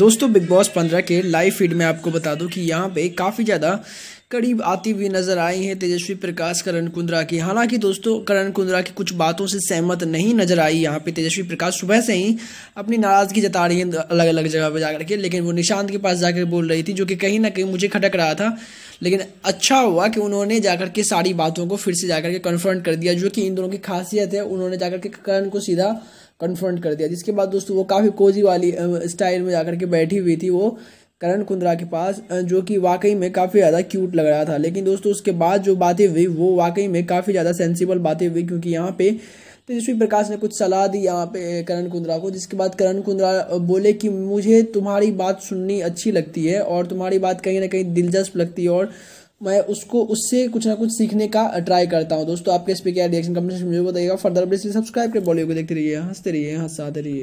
दोस्तों big boss पंद्रह के लाइव फीड में आपको बता दूं कि यहाँ पे काफ़ी ज़्यादा करीब आती हुई नजर आई है तेजस्वी प्रकाश करण कुंद्रा की हालांकि दोस्तों करण कुंद्रा की कुछ बातों से सहमत नहीं नजर आई यहाँ पे तेजस्वी प्रकाश सुबह से ही अपनी नाराज़गी जता रही है अलग अलग जगह पर जाकर के लेकिन वो निशांत के पास जाकर बोल रही थी जो कि कहीं ना कहीं मुझे खटक रहा था लेकिन अच्छा हुआ कि उन्होंने जाकर के सारी बातों को फिर से जाकर के कन्फ्रंट कर दिया जो कि इन दोनों की खासियत है उन्होंने जाकर के करण को सीधा कन्फ्रंट कर दिया जिसके बाद दोस्तों वो काफ़ी कोजी वाली स्टाइल में जाकर के बैठी हुई थी वो करण कुंद्रा के पास जो कि वाकई में काफ़ी ज़्यादा क्यूट लग रहा था लेकिन दोस्तों उसके बाद जो बातें हुई वो वाकई में काफ़ी ज़्यादा सेंसिबल बातें हुई क्योंकि यहाँ पे तेजस्वी प्रकाश ने कुछ सलाह दी यहाँ पे करण कुंद्रा को जिसके बाद करण कुंद्रा बोले कि मुझे तुम्हारी बात सुननी अच्छी लगती है और तुम्हारी बात कहीं ना कहीं दिलचस्प लगती है और मैं उसको उससे कुछ ना कुछ सीखने का ट्राई करता हूँ दोस्तों आपके इस पर क्या रिएक्शन कमेंट में मुझे बताइएगा फर्दर अपडेट सब्सक्राइब कर बॉलीवुड को देखते रहिए हंसते रहिए हंसाते रहिए